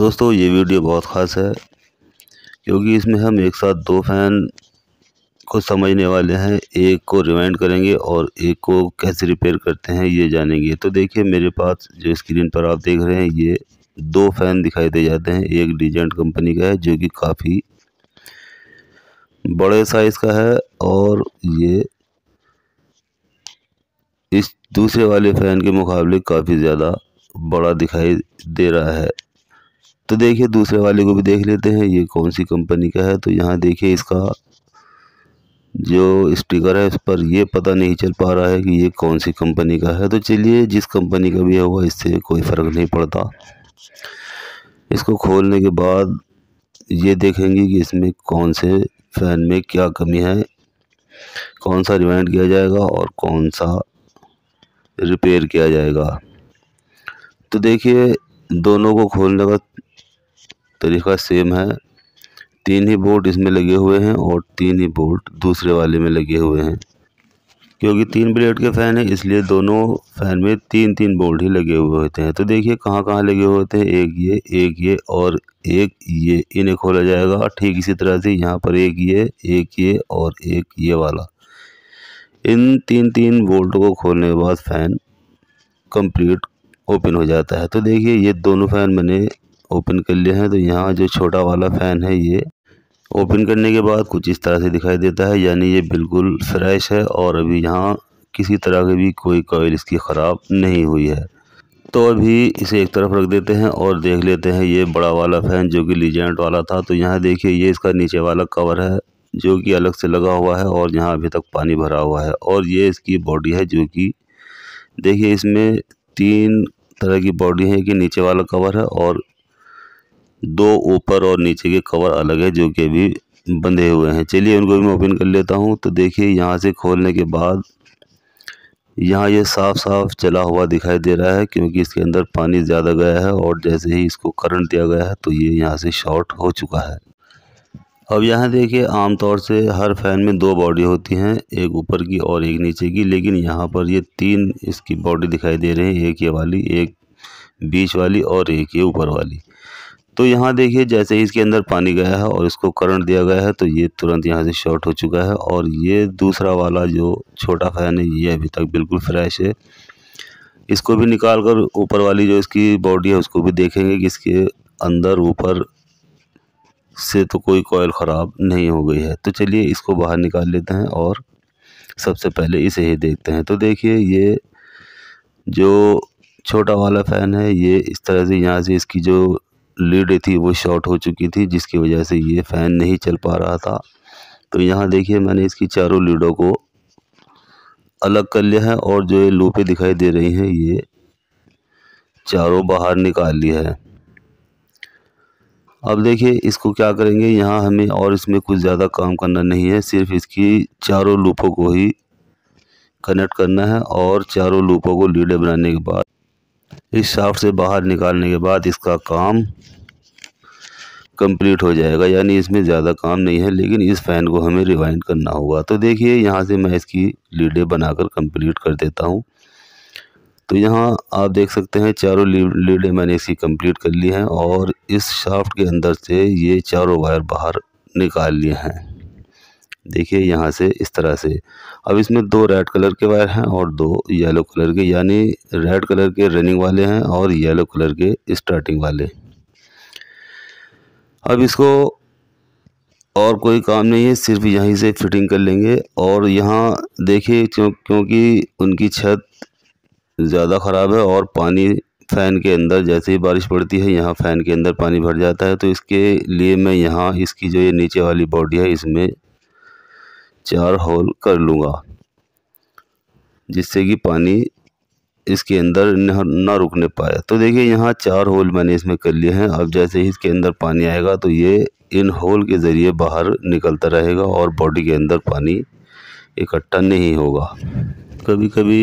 दोस्तों ये वीडियो बहुत ख़ास है क्योंकि इसमें हम एक साथ दो फ़ैन को समझने वाले हैं एक को रिवाइंड करेंगे और एक को कैसे रिपेयर करते हैं ये जानेंगे तो देखिए मेरे पास जो स्क्रीन पर आप देख रहे हैं ये दो फ़ैन दिखाई दे जाते हैं एक डिजेंट कंपनी का है जो कि काफ़ी बड़े साइज़ का है और ये इस दूसरे वाले फ़ैन के मुकाबले काफ़ी ज़्यादा बड़ा दिखाई दे रहा है तो देखिए दूसरे वाले को भी देख लेते हैं ये कौन सी कंपनी का है तो यहाँ देखिए इसका जो स्टिकर है इस पर ये पता नहीं चल पा रहा है कि ये कौन सी कंपनी का है तो चलिए जिस कंपनी का भी है हुआ इससे कोई फ़र्क नहीं पड़ता इसको खोलने के बाद ये देखेंगे कि इसमें कौन से फ़ैन में क्या कमी है कौन सा रिवाइंड किया जाएगा और कौन सा रिपेयर किया जाएगा तो देखिए दोनों को खोलने का तरीका सेम है तीन ही बोल्ट इसमें लगे हुए हैं और तीन ही बोल्ट दूसरे वाले में लगे हुए हैं क्योंकि तीन ब्लेड के फ़ैन है इसलिए दोनों फ़ैन में तीन तीन बोल्ट ही लगे हुए होते हैं तो देखिए कहाँ कहाँ लगे हुए होते हैं एक ये एक ये और एक ये इन्हें खोला जाएगा ठीक इसी तरह से यहाँ पर एक ये एक ये और एक ये वाला इन तीन तीन बोल्ट को खोलने के बाद फ़ैन कंप्लीट ओपन हो जाता है तो देखिए ये दोनों फ़ैन मैंने ओपन कर लिया है तो यहाँ जो छोटा वाला फ़ैन है ये ओपन करने के बाद कुछ इस तरह से दिखाई देता है यानी ये बिल्कुल फ्रेश है और अभी यहाँ किसी तरह की भी कोई कोयल इसकी ख़राब नहीं हुई है तो अभी इसे एक तरफ रख देते हैं और देख लेते हैं ये बड़ा वाला फ़ैन जो कि लीजेंट वाला था तो यहाँ देखिए ये इसका नीचे वाला कवर है जो कि अलग से लगा हुआ है और यहाँ अभी तक पानी भरा हुआ है और ये इसकी बॉडी है जो कि देखिए इसमें तीन तरह की बॉडी है कि नीचे वाला कवर है और दो ऊपर और नीचे के कवर अलग है जो कि अभी बंधे हुए हैं चलिए उनको भी मैं ओपन कर लेता हूँ तो देखिए यहाँ से खोलने के बाद यहाँ ये साफ साफ चला हुआ दिखाई दे रहा है क्योंकि इसके अंदर पानी ज़्यादा गया है और जैसे ही इसको करंट दिया गया है तो ये यह यहाँ से शॉर्ट हो चुका है अब यहाँ देखिए आमतौर से हर फ़ैन में दो बॉडी होती हैं एक ऊपर की और एक नीचे की लेकिन यहाँ पर ये तीन इसकी बॉडी दिखाई दे रही है एक ये वाली एक बीच वाली और एक ये ऊपर वाली तो यहाँ देखिए जैसे ही इसके अंदर पानी गया है और इसको करंट दिया गया है तो ये तुरंत यहाँ से शॉर्ट हो चुका है और ये दूसरा वाला जो छोटा फैन है ये अभी तक बिल्कुल फ्रेश है इसको भी निकाल कर ऊपर वाली जो इसकी बॉडी है उसको भी देखेंगे कि इसके अंदर ऊपर से तो कोई कोयल ख़राब नहीं हो गई है तो चलिए इसको बाहर निकाल लेते हैं और सबसे पहले इसे ही देखते हैं तो देखिए ये जो छोटा वाला फ़ैन है ये इस तरह से यहाँ से इसकी जो लीड थी वो शॉर्ट हो चुकी थी जिसकी वजह से ये फ़ैन नहीं चल पा रहा था तो यहाँ देखिए मैंने इसकी चारों लीडों को अलग कर लिया है और जो ये लूपें दिखाई दे रही हैं ये चारों बाहर निकाल लिया है अब देखिए इसको क्या करेंगे यहाँ हमें और इसमें कुछ ज़्यादा काम करना नहीं है सिर्फ इसकी चारों लूपों को ही कनेक्ट करना है और चारों लूपों को लीडे बनाने के बाद इस शाफ्ट से बाहर निकालने के बाद इसका काम कंप्लीट हो जाएगा यानी इसमें ज़्यादा काम नहीं है लेकिन इस फ़ैन को हमें रिवाइंड करना होगा तो देखिए यहाँ से मैं इसकी लीडें बनाकर कंप्लीट कर देता हूँ तो यहाँ आप देख सकते हैं चारों लीडें मैंने इसकी कंप्लीट कर ली हैं और इस शाफ्ट के अंदर से ये चारों वायर बाहर निकाल लिए हैं देखिए यहाँ से इस तरह से अब इसमें दो रेड कलर के वायर हैं और दो येलो कलर के यानी रेड कलर के रनिंग वाले हैं और येलो कलर के स्टार्टिंग वाले अब इसको और कोई काम नहीं है सिर्फ यहीं से फिटिंग कर लेंगे और यहाँ देखिए क्यों क्योंकि उनकी छत ज़्यादा ख़राब है और पानी फ़ैन के अंदर जैसे ही बारिश पड़ती है यहाँ फ़ैन के अंदर पानी भर जाता है तो इसके लिए मैं यहाँ इसकी जो ये नीचे वाली बॉडी है इसमें चार होल कर लूँगा जिससे कि पानी इसके अंदर ना रुकने पाए तो देखिए यहाँ चार होल मैंने इसमें कर लिए हैं अब जैसे ही इसके अंदर पानी आएगा तो ये इन होल के ज़रिए बाहर निकलता रहेगा और बॉडी के अंदर पानी इकट्ठा नहीं होगा कभी कभी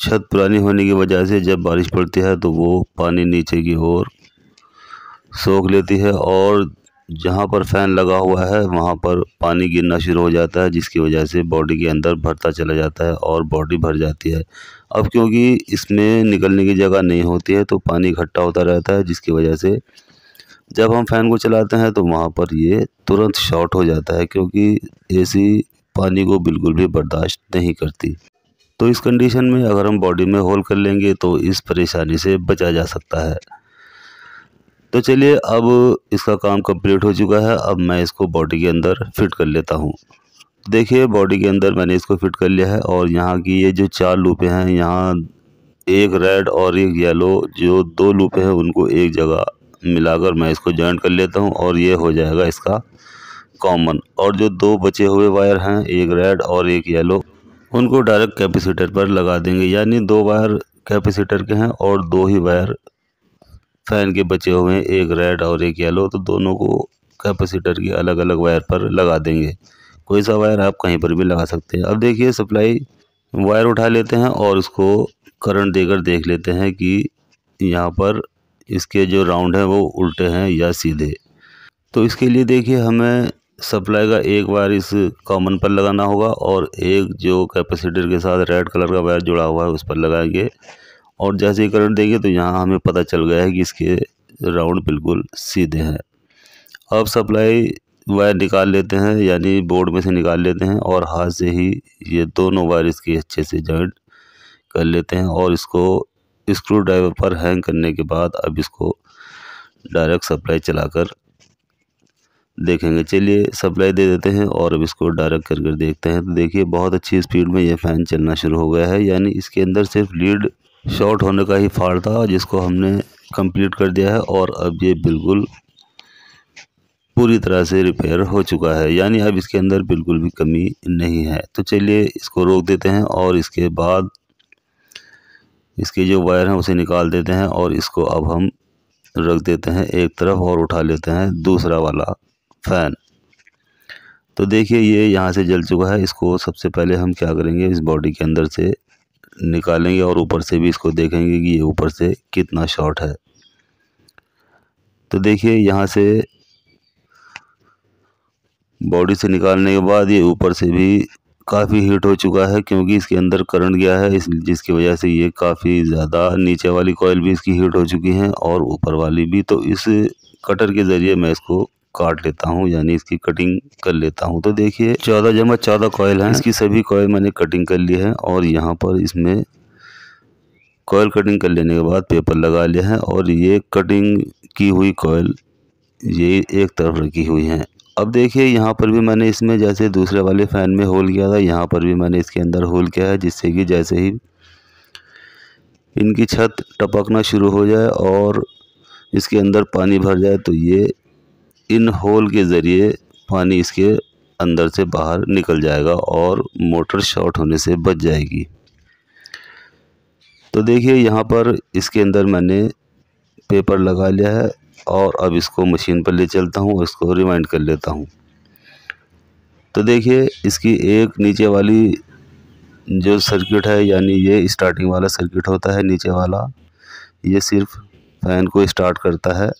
छत पुरानी होने की वजह से जब बारिश पड़ती है तो वो पानी नीचे की ओर सोख लेती है और जहाँ पर फ़ैन लगा हुआ है वहाँ पर पानी गिरना शुरू हो जाता है जिसकी वजह से बॉडी के अंदर भरता चला जाता है और बॉडी भर जाती है अब क्योंकि इसमें निकलने की जगह नहीं होती है तो पानी इकट्ठा होता रहता है जिसकी वजह से जब हम फ़ैन को चलाते हैं तो वहाँ पर ये तुरंत शॉर्ट हो जाता है क्योंकि ए पानी को बिल्कुल भी बर्दाश्त नहीं करती तो इस कंडीशन में अगर हम बॉडी में होल कर लेंगे तो इस परेशानी से बचा जा सकता है तो चलिए अब इसका काम कंप्लीट हो चुका है अब मैं इसको बॉडी के अंदर फिट कर लेता हूँ देखिए बॉडी के अंदर मैंने इसको फिट कर लिया है और यहाँ की ये जो चार लूपे हैं यहाँ एक रेड और एक येलो जो दो लूपे हैं उनको एक जगह मिलाकर मैं इसको जॉइंट कर लेता हूँ और ये हो जाएगा इसका कॉमन और जो दो बचे हुए वायर हैं एक रेड और एक येलो उनको डायरेक्ट कैपेसिटर पर लगा देंगे यानी दो वायर कैपेसिटर के हैं और दो ही वायर फ़ैन के बचे हुए हैं एक रेड और एक येलो तो दोनों को कैपेसिटर के अलग अलग वायर पर लगा देंगे कोई सा वायर आप कहीं पर भी लगा सकते हैं अब देखिए सप्लाई वायर उठा लेते हैं और उसको करंट देकर देख लेते हैं कि यहाँ पर इसके जो राउंड हैं वो उल्टे हैं या सीधे तो इसके लिए देखिए हमें सप्लाई का एक वायर इस कॉमन पर लगाना होगा और एक जो कैपेसिटर के साथ रेड कलर का वायर जुड़ा हुआ है उस पर लगाएंगे और जैसे ही करंट देंगे तो यहाँ हमें पता चल गया है कि इसके राउंड बिल्कुल सीधे हैं अब सप्लाई वायर निकाल लेते हैं यानी बोर्ड में से निकाल लेते हैं और हाथ से ही ये दोनों वायर इसके अच्छे से जॉइंट कर लेते हैं और इसको स्क्रू ड्राइवर पर हैंग करने के बाद अब इसको डायरेक्ट सप्लाई चलाकर देखेंगे चलिए सप्लाई दे देते हैं और अब इसको डायरेक्ट कर कर देखते हैं तो देखिए बहुत अच्छी स्पीड में ये फ़ैन चलना शुरू हो गया है यानी इसके अंदर सिर्फ लीड शॉर्ट होने का ही फाड़ था जिसको हमने कंप्लीट कर दिया है और अब ये बिल्कुल पूरी तरह से रिपेयर हो चुका है यानी अब इसके अंदर बिल्कुल भी कमी नहीं है तो चलिए इसको रोक देते हैं और इसके बाद इसके जो वायर हैं उसे निकाल देते हैं और इसको अब हम रख देते हैं एक तरफ और उठा लेते हैं दूसरा वाला फ़ैन तो देखिए ये यहाँ से जल चुका है इसको सबसे पहले हम क्या करेंगे इस बॉडी के अंदर से निकालेंगे और ऊपर से भी इसको देखेंगे कि ये ऊपर से कितना शॉर्ट है तो देखिए यहाँ से बॉडी से निकालने के बाद ये ऊपर से भी काफ़ी हीट हो चुका है क्योंकि इसके अंदर करंट गया है इस जिसकी वजह से ये काफ़ी ज़्यादा नीचे वाली कॉयल भी इसकी हीट हो चुकी है और ऊपर वाली भी तो इस कटर के ज़रिए मैं इसको काट लेता हूँ यानी इसकी कटिंग कर लेता हूँ तो देखिए चौदह जमा चौदह कॉयल हैं इसकी सभी कॉयल मैंने कटिंग कर ली है और यहाँ पर इसमें कॉयल कटिंग कर लेने के बाद पेपर लगा लिया है और ये कटिंग की हुई कॉयल ये एक तरफ रखी हुई है अब देखिए यहाँ पर भी मैंने इसमें जैसे दूसरे वाले फ़ैन में होल किया था यहाँ पर भी मैंने इसके अंदर होल किया है जिससे कि जैसे ही इनकी छत टपकना शुरू हो जाए और इसके अंदर पानी भर जाए तो ये इन होल के ज़रिए पानी इसके अंदर से बाहर निकल जाएगा और मोटर शॉर्ट होने से बच जाएगी तो देखिए यहाँ पर इसके अंदर मैंने पेपर लगा लिया है और अब इसको मशीन पर ले चलता हूँ और इसको रिमाइंड कर लेता हूँ तो देखिए इसकी एक नीचे वाली जो सर्किट है यानी ये स्टार्टिंग वाला सर्किट होता है नीचे वाला ये सिर्फ फ़ैन को स्टार्ट करता है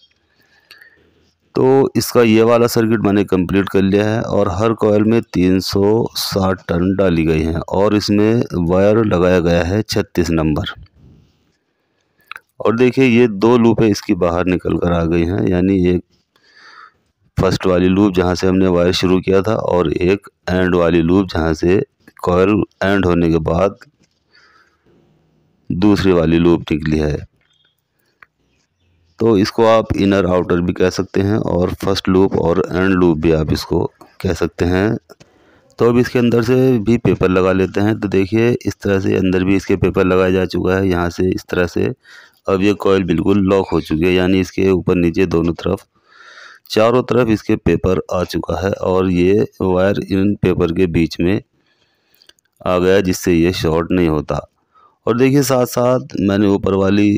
तो इसका ये वाला सर्किट मैंने कंप्लीट कर लिया है और हर कॉयल में 360 टन डाली गई हैं और इसमें वायर लगाया गया है 36 नंबर और देखिए ये दो है इसकी बाहर निकल कर आ गई हैं यानी एक फर्स्ट वाली लूप जहाँ से हमने वायर शुरू किया था और एक एंड वाली लूप जहाँ से कॉयल एंड होने के बाद दूसरी वाली लूप निकली है तो इसको आप इनर आउटर भी कह सकते हैं और फर्स्ट लूप और एंड लूप भी आप इसको कह सकते हैं तो अब इसके अंदर से भी पेपर लगा लेते हैं तो देखिए इस तरह से अंदर भी इसके पेपर लगाया जा चुका है यहाँ से इस तरह से अब ये कॉयल बिल्कुल लॉक हो चुकी है यानी इसके ऊपर नीचे दोनों तरफ चारों तरफ इसके पेपर आ चुका है और ये वायर इन पेपर के बीच में आ गया जिससे ये शॉर्ट नहीं होता और देखिए साथ साथ मैंने ऊपर वाली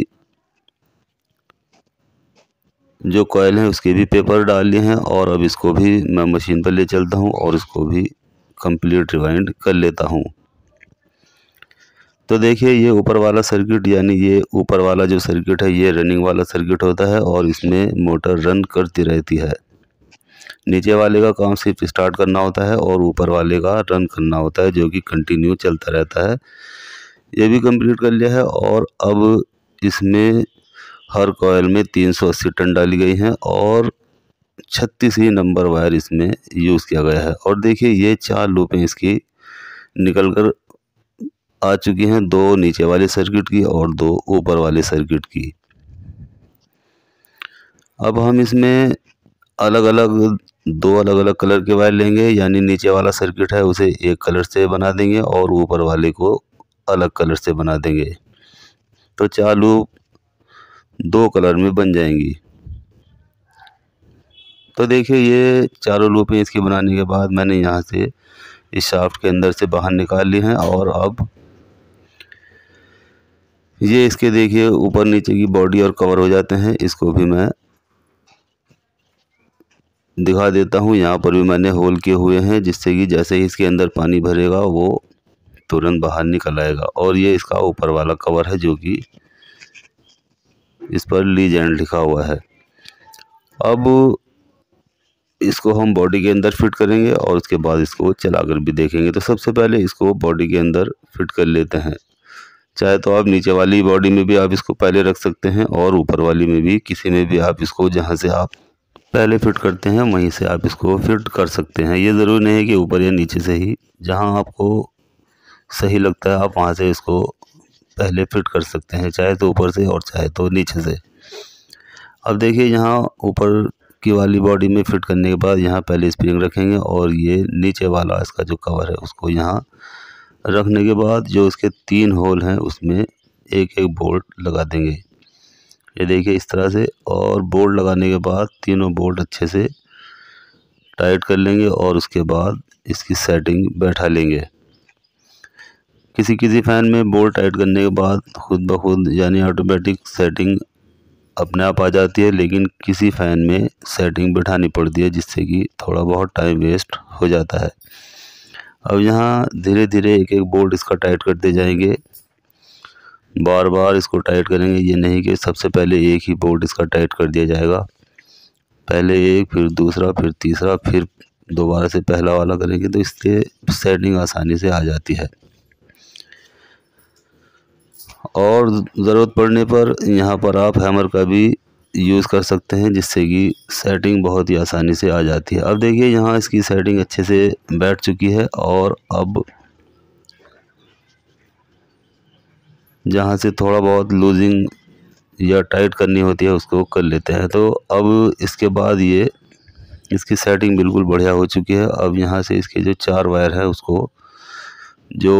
जो कॉयल हैं उसके भी पेपर डाल लिए हैं और अब इसको भी मैं मशीन पर ले चलता हूँ और इसको भी कंप्लीट रिवाइंड कर लेता हूँ तो देखिए ये ऊपर वाला सर्किट यानी ये ऊपर वाला जो सर्किट है ये रनिंग वाला सर्किट होता है और इसमें मोटर रन करती रहती है नीचे वाले का काम सिर्फ स्टार्ट करना होता है और ऊपर वाले का रन करना होता है जो कि कंटिन्यू चलता रहता है ये भी कंप्लीट कर लिया है और अब इसमें हर कोयल में 380 टन डाली गई हैं और छत्तीस ही नंबर वायर इसमें यूज़ किया गया है और देखिए ये चार लूपें इसकी निकल कर आ चुकी हैं दो नीचे वाले सर्किट की और दो ऊपर वाले सर्किट की अब हम इसमें अलग अलग दो अलग अलग कलर के वायर लेंगे यानी नीचे वाला सर्किट है उसे एक कलर से बना देंगे और ऊपर वाले को अलग कलर से बना देंगे तो चार लूप दो कलर में बन जाएंगी तो देखिए ये चारों लूपें इसके बनाने के बाद मैंने यहाँ से इस शाफ्ट के अंदर से बाहर निकाल ली हैं और अब ये इसके देखिए ऊपर नीचे की बॉडी और कवर हो जाते हैं इसको भी मैं दिखा देता हूँ यहाँ पर भी मैंने होल किए हुए हैं जिससे कि जैसे ही इसके अंदर पानी भरेगा वो तुरंत बाहर निकल आएगा और ये इसका ऊपर वाला कवर है जो कि इस पर लीजेंड लिखा हुआ है अब इसको हम बॉडी के अंदर फिट करेंगे और उसके बाद इसको चलाकर भी देखेंगे तो सबसे पहले इसको बॉडी के अंदर फिट कर लेते हैं चाहे तो आप नीचे वाली बॉडी में भी आप इसको पहले रख सकते हैं और ऊपर वाली में भी किसी में भी आप इसको जहाँ से आप पहले फिट करते हैं वहीं से आप इसको फिट कर सकते हैं ये ज़रूरी नहीं है कि ऊपर या नीचे से ही जहाँ आपको सही लगता है आप वहाँ से इसको पहले फिट कर सकते हैं चाहे तो ऊपर से और चाहे तो नीचे से अब देखिए यहाँ ऊपर की वाली बॉडी में फिट करने के बाद यहाँ पहले स्प्रिंग रखेंगे और ये नीचे वाला इसका जो कवर है उसको यहाँ रखने के बाद जो इसके तीन होल हैं उसमें एक एक बोल्ट लगा देंगे ये देखिए इस तरह से और बोल्ट लगाने के बाद तीनों बोल्ट अच्छे से टाइट कर लेंगे और उसके बाद इसकी सेटिंग बैठा लेंगे किसी किसी फ़ैन में बोल्ट टाइट करने के बाद खुद ब खुद यानी ऑटोमेटिक सेटिंग अपने आप आ जाती है लेकिन किसी फ़ैन में सेटिंग बिठानी पड़ती है जिससे कि थोड़ा बहुत टाइम वेस्ट हो जाता है अब यहाँ धीरे धीरे एक एक बोल्ट इसका टाइट करते जाएंगे बार बार इसको टाइट करेंगे ये नहीं कि सबसे पहले एक ही बोल्ट इसका टाइट कर दिया जाएगा पहले एक फिर दूसरा फिर तीसरा फिर दोबारा से पहला वाला करेंगे तो इससे सेटिंग आसानी से आ जाती है और ज़रूरत पड़ने पर यहाँ पर आप हैमर का भी यूज़ कर सकते हैं जिससे कि सेटिंग बहुत ही आसानी से आ जाती है अब देखिए यहाँ इसकी सेटिंग अच्छे से बैठ चुकी है और अब जहाँ से थोड़ा बहुत लूजिंग या टाइट करनी होती है उसको कर लेते हैं तो अब इसके बाद ये इसकी सेटिंग बिल्कुल बढ़िया हो चुकी है अब यहाँ से इसके जो चार वायर है उसको जो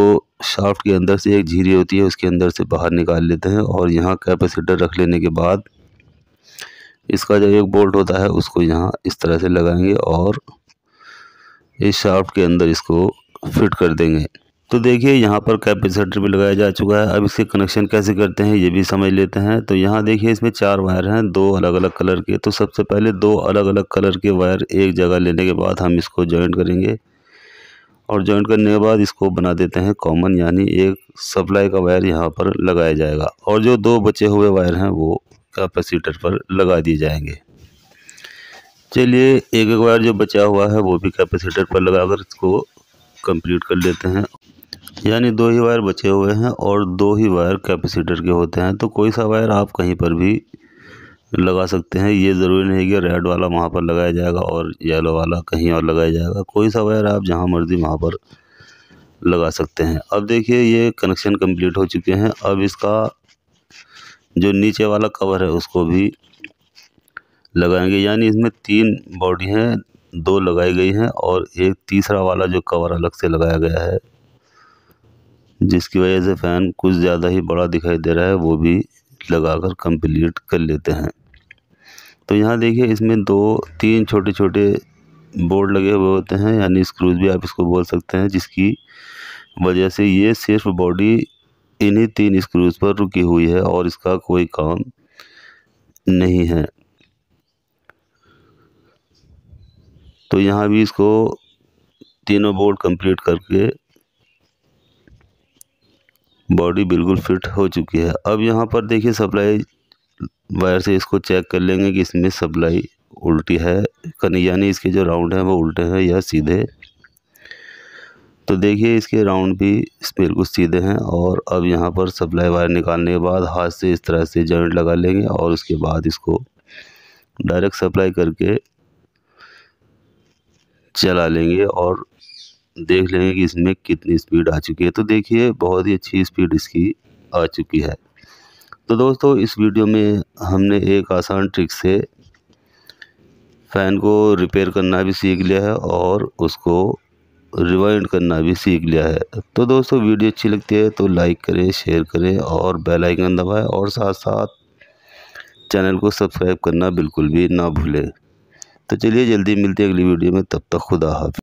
शाफ्ट के अंदर से एक झीरी होती है उसके अंदर से बाहर निकाल लेते हैं और यहाँ कैपेसिटर रख लेने के बाद इसका जो एक बोल्ट होता है उसको यहाँ इस तरह से लगाएंगे और इस शाफ्ट के अंदर इसको फिट कर देंगे तो देखिए यहाँ पर कैपेसिटर भी लगाया जा चुका है अब इसके कनेक्शन कैसे करते हैं ये भी समझ लेते हैं तो यहाँ देखिए इसमें चार वायर हैं दो अलग अलग कलर के तो सबसे पहले दो अलग अलग कलर के वायर एक जगह लेने के बाद हम इसको जॉइंट करेंगे और जॉइंट करने के बाद इसको बना देते हैं कॉमन यानी एक सप्लाई का वायर यहाँ पर लगाया जाएगा और जो दो बचे हुए वायर हैं वो कैपेसिटर पर लगा दिए जाएंगे चलिए एक एक वायर जो बचा हुआ है वो भी कैपेसिटर पर लगाकर इसको कंप्लीट कर लेते हैं यानी दो ही वायर बचे हुए हैं और दो ही वायर कैपेसिटर के होते हैं तो कोई सा वायर आप कहीं पर भी लगा सकते हैं ये ज़रूरी नहीं कि रेड वाला वहाँ पर लगाया जाएगा और येलो वाला कहीं और लगाया जाएगा कोई सा वायर आप जहाँ मर्ज़ी वहाँ पर लगा सकते हैं अब देखिए ये कनेक्शन कंप्लीट हो चुके हैं अब इसका जो नीचे वाला कवर है उसको भी लगाएंगे यानी इसमें तीन बॉडी हैं दो लगाई गई हैं और एक तीसरा वाला जो कवर अलग से लगाया गया है जिसकी वजह से फ़ैन कुछ ज़्यादा ही बड़ा दिखाई दे रहा है वो भी लगाकर कंप्लीट कर लेते हैं तो यहाँ देखिए इसमें दो तीन छोटे छोटे बोर्ड लगे हुए होते हैं यानी स्क्रूज भी आप इसको बोल सकते हैं जिसकी वजह से ये सिर्फ बॉडी इन्हीं तीन स्क्रूज पर रुकी हुई है और इसका कोई काम नहीं है तो यहाँ भी इसको तीनों बोर्ड कंप्लीट करके बॉडी बिल्कुल फिट हो चुकी है अब यहाँ पर देखिए सप्लाई वायर से इसको चेक कर लेंगे कि इसमें सप्लाई उल्टी है यानी इसके जो राउंड हैं वो उल्टे हैं या सीधे तो देखिए इसके राउंड भी बिल्कुल सीधे हैं और अब यहाँ पर सप्लाई वायर निकालने के बाद हाथ से इस तरह से जॉइंट लगा लेंगे और उसके बाद इसको डायरेक्ट सप्लाई करके चला लेंगे और देख लेंगे कि इसमें कितनी स्पीड आ चुकी है तो देखिए बहुत ही अच्छी स्पीड इसकी आ चुकी है तो दोस्तों इस वीडियो में हमने एक आसान ट्रिक से फ़ैन को रिपेयर करना भी सीख लिया है और उसको रिवाइंड करना भी सीख लिया है तो दोस्तों वीडियो अच्छी लगती है तो लाइक करें शेयर करें और बेल आइकन दबाएं और साथ साथ चैनल को सब्सक्राइब करना बिल्कुल भी ना भूलें तो चलिए जल्दी मिलते हैं अगली वीडियो में तब तक खुदा हाफि